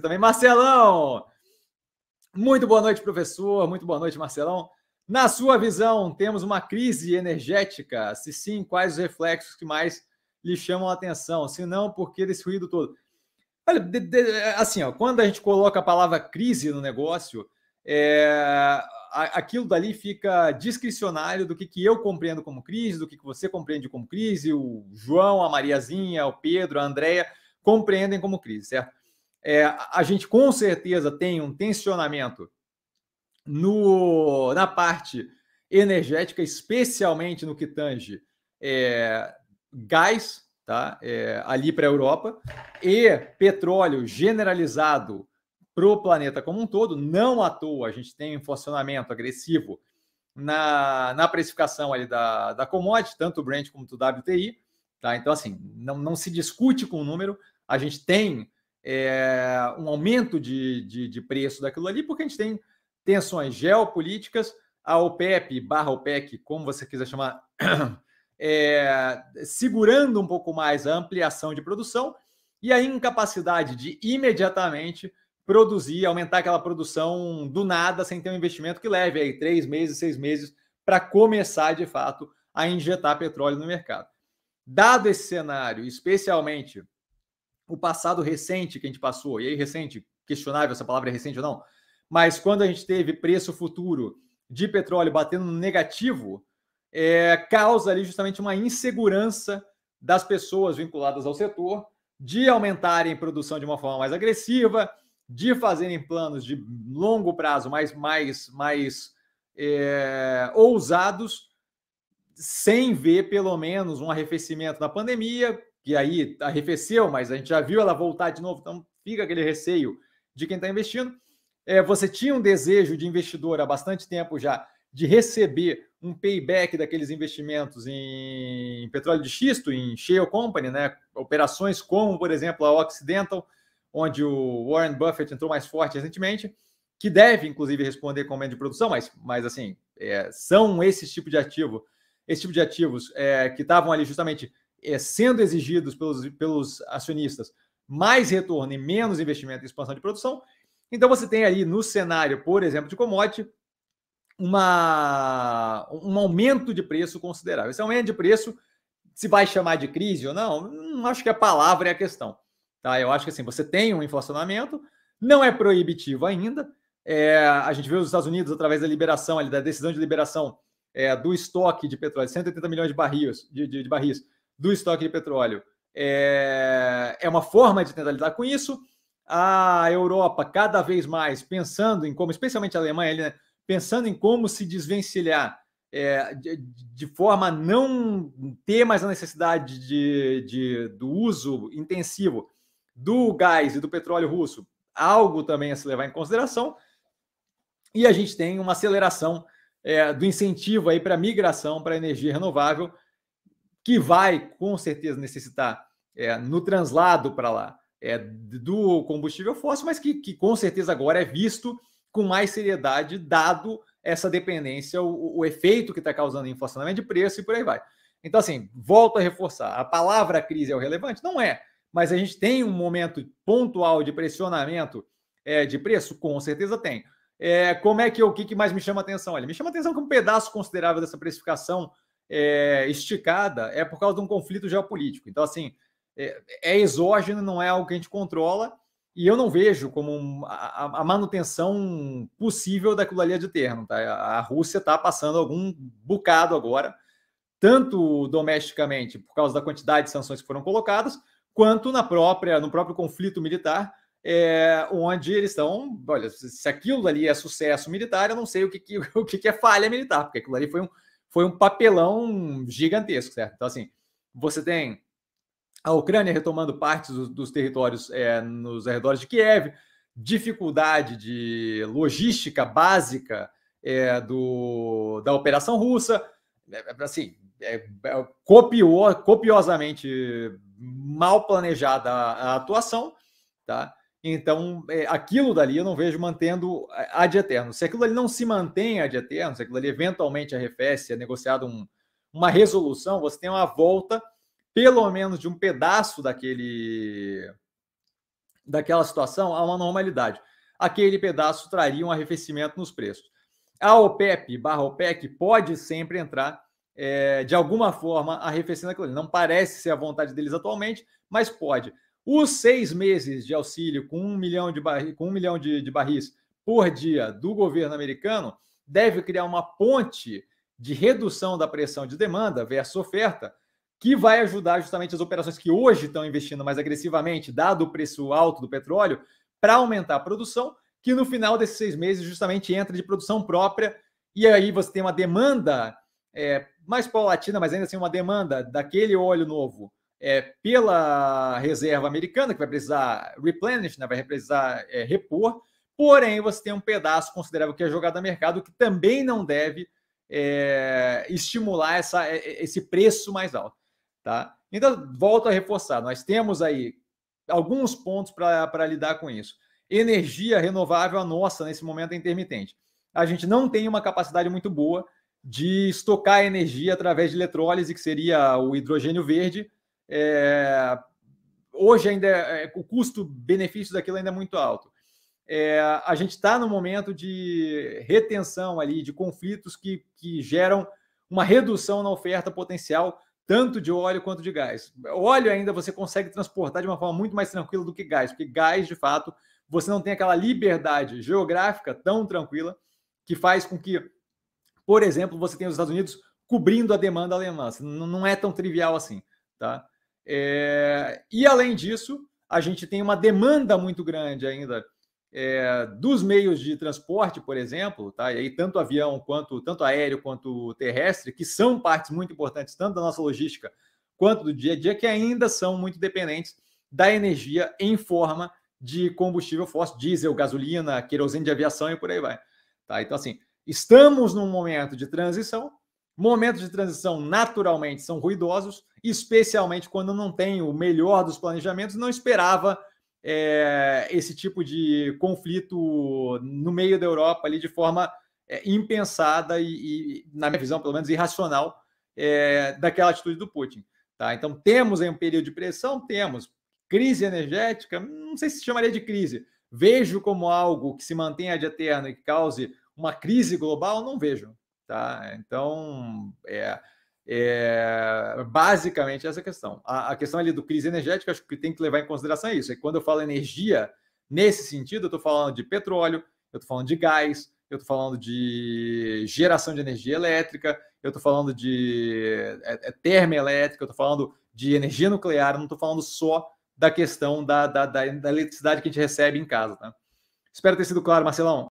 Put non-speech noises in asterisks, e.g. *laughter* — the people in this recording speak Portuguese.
também. Marcelão! Muito boa noite, professor. Muito boa noite, Marcelão. Na sua visão, temos uma crise energética? Se sim, quais os reflexos que mais lhe chamam a atenção? Se não, por que desse ruído todo? Olha, de, de, assim, ó, quando a gente coloca a palavra crise no negócio, é, a, aquilo dali fica discricionário do que, que eu compreendo como crise, do que, que você compreende como crise, o João, a Mariazinha, o Pedro, a Andrea compreendem como crise, certo? É, a gente com certeza tem um tensionamento no, na parte energética, especialmente no que tange é, gás, tá? É, ali para a Europa, e petróleo generalizado para o planeta como um todo. Não à toa, a gente tem um funcionamento agressivo na, na precificação ali da, da commodity, tanto o Brent como o WTI. Tá? Então, assim, não, não se discute com o número, a gente tem é, um aumento de, de, de, preço daquilo ali, porque a gente tem tensões geopolíticas, a OPEP barra OPEC, como você quiser chamar, *clears throat* é, segurando um pouco mais a ampliação de produção e a incapacidade de imediatamente produzir, aumentar aquela produção do nada, sem ter um investimento que leve aí três meses, seis meses para começar de fato a injetar petróleo no mercado. Dado esse cenário, especialmente o passado recente que a gente passou, e aí recente, questionável essa palavra é recente ou não, mas quando a gente teve preço futuro de petróleo batendo negativo, é, causa ali justamente uma insegurança das pessoas vinculadas ao setor de aumentarem produção de uma forma mais agressiva, de fazerem planos de longo prazo mais, mais, mais é, ousados, sem ver pelo menos um arrefecimento da pandemia, que aí arrefeceu, mas a gente já viu ela voltar de novo, então fica aquele receio de quem está investindo. É, você tinha um desejo de investidor há bastante tempo já de receber um payback daqueles investimentos em petróleo de xisto, em shale company, né? operações como, por exemplo, a Occidental, onde o Warren Buffett entrou mais forte recentemente, que deve, inclusive, responder com aumento é de produção, mas, mas assim, é, são esses tipos de ativo, esse tipo de ativos é, que estavam ali justamente é, sendo exigidos pelos, pelos acionistas mais retorno e menos investimento em expansão de produção. Então você tem aí no cenário, por exemplo, de commodity, uma, um aumento de preço considerável. Esse aumento de preço se vai chamar de crise ou não, não hum, acho que a palavra é a questão. Tá? Eu acho que assim, você tem um inflacionamento, não é proibitivo ainda. É, a gente vê os Estados Unidos, através da liberação, ali, da decisão de liberação é, do estoque de petróleo, 180 milhões de barris, de, de, de barris do estoque de petróleo. É, é uma forma de tentar lidar com isso. A Europa, cada vez mais, pensando em como, especialmente a Alemanha, né, pensando em como se desvencilhar é, de, de, forma a não ter mais a necessidade de, de, do uso intensivo do gás e do petróleo russo, algo também a se levar em consideração. E a gente tem uma aceleração é, do incentivo aí para migração para energia renovável, que vai com certeza necessitar é, no translado para lá é, do combustível fóssil, mas que, que, com certeza agora é visto com mais seriedade, dado essa dependência, o, o efeito que está causando em inflacionamento de preço e por aí vai. Então, assim, volto a reforçar: a palavra crise é o relevante? Não é, mas a gente tem um momento pontual de pressionamento é, de preço? Com certeza tem. É, como é que o que mais me chama atenção? Olha, me chama atenção que um pedaço considerável dessa precificação é, esticada é por causa de um conflito geopolítico. Então, assim, é, é exógeno, não é algo que a gente controla, e eu não vejo como a, a, manutenção possível daquilo ali é de termo. Tá? A Rússia está passando algum bocado agora, tanto domesticamente por causa da quantidade de sanções que foram colocadas, quanto na própria no próprio conflito militar, é, onde eles estão. Olha, se aquilo ali é sucesso militar, eu não sei o que, que *laughs* o que, que é falha militar, porque aquilo ali foi um foi um papelão gigantesco, certo? Então, assim, você tem a Ucrânia retomando partes dos, dos territórios é, nos arredores de Kiev, dificuldade de logística básica é, do, da operação russa, é, é, assim, é, é copiou, copiosamente mal planejada a, a atuação, tá? Então, é, aquilo dali eu não vejo mantendo é, ad eterno. Se aquilo ali não se mantém ad eterno, se aquilo ali eventualmente arrefece, é negociado um, uma resolução, você tem uma volta, pelo menos de um pedaço daquele daquela situação a uma normalidade. Aquele pedaço traria um arrefecimento nos preços. A OPEP barra OPEC pode sempre entrar é, de alguma forma arrefecendo aquilo ali. Não parece ser a vontade deles atualmente, mas pode. Os seis meses de auxílio com um milhão de, barri, com um milhão de, de barris por dia do governo americano deve criar uma ponte de redução da pressão de demanda versus oferta, que vai ajudar justamente as operações que hoje estão investindo mais agressivamente, dado o preço alto do petróleo, para aumentar a produção, que no final desses seis meses justamente entra de produção própria, e aí você tem uma demanda é, mais paulatina, mas ainda assim uma demanda daquele óleo novo é, pela reserva americana, que vai precisar replenish, né? vai precisar é, repor. Porém, você tem um pedaço considerável que é jogado a mercado, que também não deve é, estimular essa, é, é, esse preço mais alto. Tá? Então, volto a reforçar: nós temos aí alguns pontos para lidar com isso. Energia renovável, é a nossa, nesse momento, é intermitente. A gente não tem uma capacidade muito boa de estocar energia através de eletrólise, que seria o hidrogênio verde, é, hoje ainda é, é o custo-benefício daquilo ainda é muito alto. É, a gente está no momento de retenção ali, de conflitos que, que geram uma redução na oferta potencial, tanto de óleo quanto de gás. Óleo ainda você consegue transportar de uma forma muito mais tranquila do que gás, porque gás, de fato, você não tem aquela liberdade geográfica tão tranquila que faz com que, por exemplo, você tenha os Estados Unidos cobrindo a demanda alemã. Assim, não é tão trivial assim, tá? É, e além disso, a gente tem uma demanda muito grande ainda é, dos meios de transporte, por exemplo, tá? E aí tanto avião quanto tanto aéreo quanto terrestre, que são partes muito importantes tanto da nossa logística quanto do dia a dia, que ainda são muito dependentes da energia em forma de combustível fóssil, diesel, gasolina, querosene de aviação e por aí vai. Tá? Então assim, estamos num momento de transição Momentos de transição naturalmente são ruidosos, especialmente quando não tem o melhor dos planejamentos. Não esperava é, esse tipo de conflito no meio da Europa ali de forma é, impensada e, e, na minha visão, pelo menos, irracional é, daquela atitude do Putin. Tá? Então, temos aí um período de pressão? Temos. Crise energética? Não sei se chamaria de crise. Vejo como algo que se mantenha de eterno e que cause uma crise global? Não vejo. Tá? Então, é, é basicamente essa questão. A, a, questão ali do crise energética, acho que tem que levar em consideração isso. É e quando eu falo energia, nesse sentido, eu estou falando de petróleo, eu estou falando de gás, eu estou falando de geração de energia elétrica, eu estou falando de é, é termoelétrica, eu estou falando de energia nuclear, não estou falando só da questão da, da, da, da eletricidade que a gente recebe em casa. Tá? Espero ter sido claro, Marcelão.